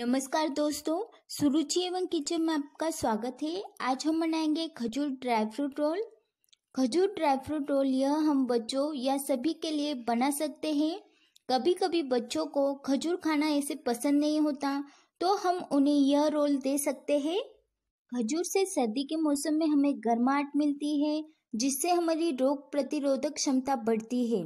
नमस्कार दोस्तों सुरुचि एवं किचन में आपका स्वागत है आज हम बनाएंगे खजूर ड्राई फ्रूट रोल खजूर ड्राई फ्रूट रोल यह हम बच्चों या सभी के लिए बना सकते हैं कभी कभी बच्चों को खजूर खाना ऐसे पसंद नहीं होता तो हम उन्हें यह रोल दे सकते हैं खजूर से सर्दी के मौसम में हमें गर्माहट मिलती है जिससे हमारी रोग प्रतिरोधक क्षमता बढ़ती है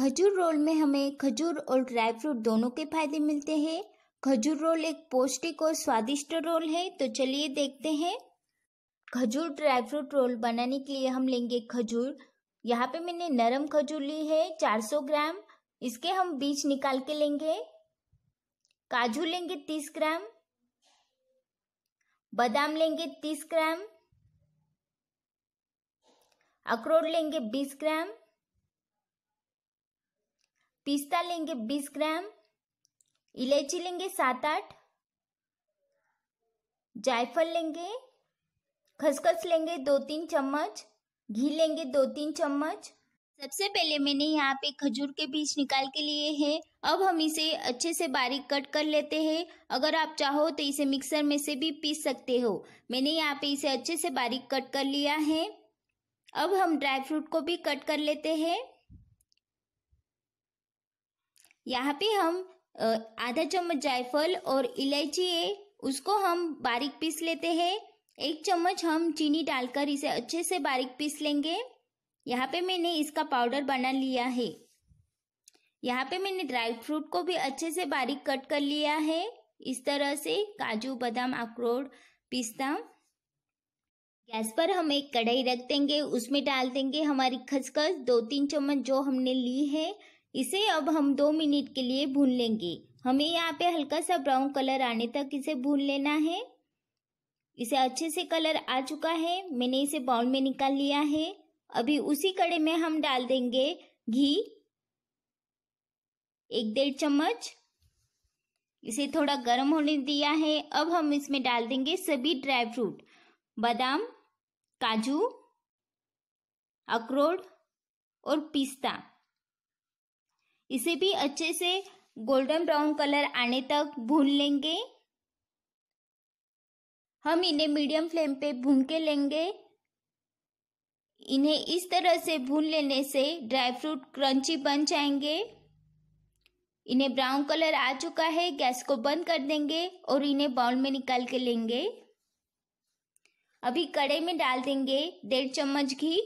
खजूर रोल में हमें खजूर और ड्राई फ्रूट दोनों के फायदे मिलते हैं खजूर रोल एक पौष्टिक और स्वादिष्ट रोल है तो चलिए देखते हैं खजूर ड्राई फ्रूट रोल बनाने के लिए हम लेंगे खजूर यहाँ पे मैंने नरम खजूर ली है 400 ग्राम इसके हम बीज निकाल के लेंगे काजू लेंगे 30 ग्राम बादाम लेंगे 30 ग्राम अखरोट लेंगे 20 ग्राम पिस्ता लेंगे 20 ग्राम इलायची लेंगे सात आठ जायफल लेंगे खसखस लेंगे दो तीन चम्मच घी लेंगे दो तीन चम्मच सबसे पहले मैंने यहाँ पे खजूर के बीज निकाल के लिए हैं। अब हम इसे अच्छे से बारीक कट कर लेते हैं अगर आप चाहो तो इसे मिक्सर में से भी पीस सकते हो मैंने यहाँ पे इसे अच्छे से बारीक कट कर लिया है अब हम ड्राई फ्रूट को भी कट कर लेते हैं यहाँ पे हम आधा चम्मच जायफल और इलायची है उसको हम बारीक पीस लेते हैं एक चम्मच हम चीनी डालकर इसे अच्छे से बारीक पीस लेंगे यहाँ पे मैंने इसका पाउडर बना लिया है यहाँ पे मैंने ड्राई फ्रूट को भी अच्छे से बारीक कट कर लिया है इस तरह से काजू बादाम अखरोट पिस्ता गैस पर हम एक कढ़ाई रख देंगे उसमें डाल देंगे हमारी खसखस दो तीन चम्मच जो हमने ली है इसे अब हम दो मिनट के लिए भून लेंगे हमें यहाँ पे हल्का सा ब्राउन कलर आने तक इसे भून लेना है इसे अच्छे से कलर आ चुका है मैंने इसे बाउल में निकाल लिया है अभी उसी कड़े में हम डाल देंगे घी एक डेढ़ चम्मच इसे थोड़ा गर्म होने दिया है अब हम इसमें डाल देंगे सभी ड्राई फ्रूट बादाम काजू अखरोट और पिस्ता इसे भी अच्छे से गोल्डन ब्राउन कलर आने तक भून लेंगे हम इन्हें मीडियम फ्लेम पे भून के लेंगे इन्हें इस तरह से भून लेने से ड्राई फ्रूट क्रंची बन जाएंगे इन्हें ब्राउन कलर आ चुका है गैस को बंद कर देंगे और इन्हें बाउल में निकाल के लेंगे अभी कड़े में डाल देंगे डेढ़ चम्मच घी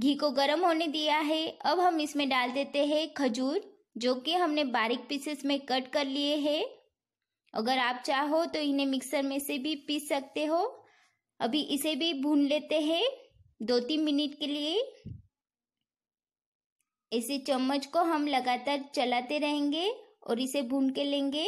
घी को गर्म होने दिया है अब हम इसमें डाल देते हैं खजूर जो कि हमने बारीक पीसेस में कट कर लिए हैं अगर आप चाहो तो इन्हें मिक्सर में से भी पीस सकते हो अभी इसे भी भून लेते हैं दो तीन मिनट के लिए इसे चम्मच को हम लगातार चलाते रहेंगे और इसे भून के लेंगे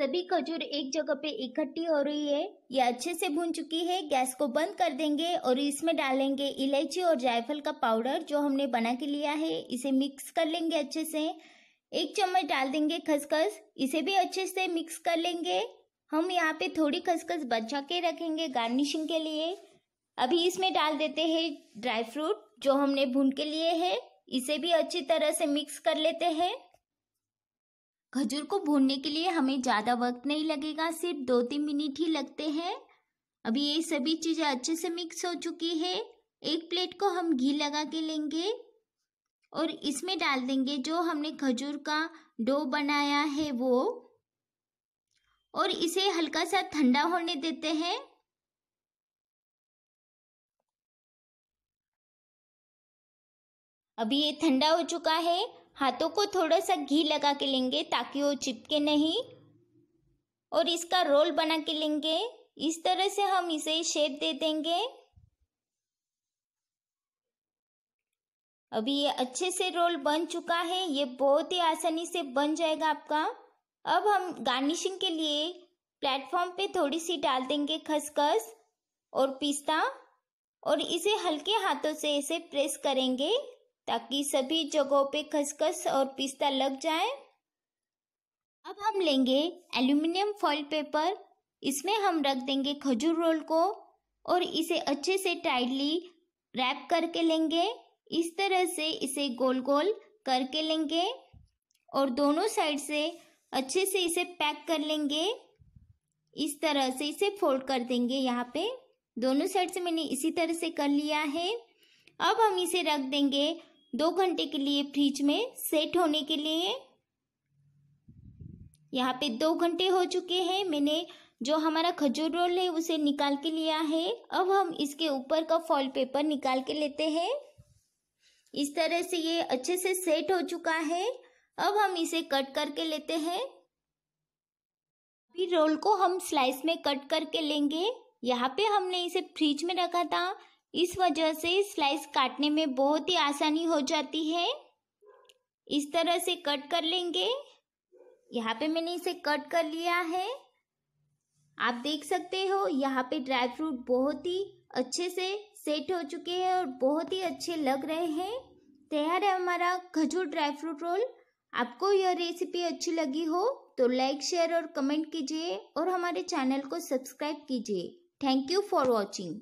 सभी खजूर एक जगह पे इकट्ठी हो रही है यह अच्छे से भून चुकी है गैस को बंद कर देंगे और इसमें डालेंगे इलायची और जायफल का पाउडर जो हमने बना के लिया है इसे मिक्स कर लेंगे अच्छे से एक चम्मच डाल देंगे खसखस इसे भी अच्छे से मिक्स कर लेंगे हम यहाँ पे थोड़ी खसखस बचा के रखेंगे गार्निशिंग के लिए अभी इसमें डाल देते हैं ड्राई फ्रूट जो हमने भून के लिए है इसे भी अच्छी तरह से मिक्स कर लेते हैं खजूर को भूनने के लिए हमें ज़्यादा वक्त नहीं लगेगा सिर्फ दो तीन मिनट ही लगते हैं अभी ये सभी चीज़ें अच्छे से मिक्स हो चुकी है एक प्लेट को हम घी लगा के लेंगे और इसमें डाल देंगे जो हमने खजूर का डो बनाया है वो और इसे हल्का सा ठंडा होने देते हैं अभी ये ठंडा हो चुका है हाथों को थोड़ा सा घी लगा के लेंगे ताकि वो चिपके नहीं और इसका रोल बना के लेंगे इस तरह से हम इसे शेप दे देंगे अभी ये अच्छे से रोल बन चुका है ये बहुत ही आसानी से बन जाएगा आपका अब हम गार्निशिंग के लिए प्लेटफॉर्म पे थोड़ी सी डाल देंगे खसखस और पिस्ता और इसे हल्के हाथों से इसे प्रेस करेंगे ताकि सभी जगहों पे खसखस और पिस्ता लग जाए अब हम लेंगे एल्यूमिनियम फॉइल पेपर इसमें हम रख देंगे खजूर रोल को और इसे अच्छे से टाइटली रैप करके लेंगे इस तरह से इसे गोल गोल करके लेंगे और दोनों साइड से अच्छे से इसे पैक कर लेंगे इस तरह से इसे फोल्ड कर देंगे यहाँ पे दोनों साइड से मैंने इसी तरह से कर लिया है अब हम इसे रख देंगे दो घंटे के लिए फ्रिज में सेट होने के लिए यहाँ पे दो घंटे हो चुके हैं मैंने जो हमारा खजूर रोल है उसे निकाल के लिया है अब हम इसके ऊपर का फॉल पेपर निकाल के लेते हैं इस तरह से ये अच्छे से सेट हो चुका है अब हम इसे कट करके लेते हैं फिर रोल को हम स्लाइस में कट करके लेंगे यहाँ पे हमने इसे फ्रिज में रखा था इस वजह से स्लाइस काटने में बहुत ही आसानी हो जाती है इस तरह से कट कर लेंगे यहाँ पे मैंने इसे कट कर लिया है आप देख सकते हो यहाँ पे ड्राई फ्रूट बहुत ही अच्छे से सेट हो चुके हैं और बहुत ही अच्छे लग रहे हैं तैयार है हमारा खजूर ड्राई फ्रूट रोल आपको यह रेसिपी अच्छी लगी हो तो लाइक शेयर और कमेंट कीजिए और हमारे चैनल को सब्सक्राइब कीजिए थैंक यू फॉर वॉचिंग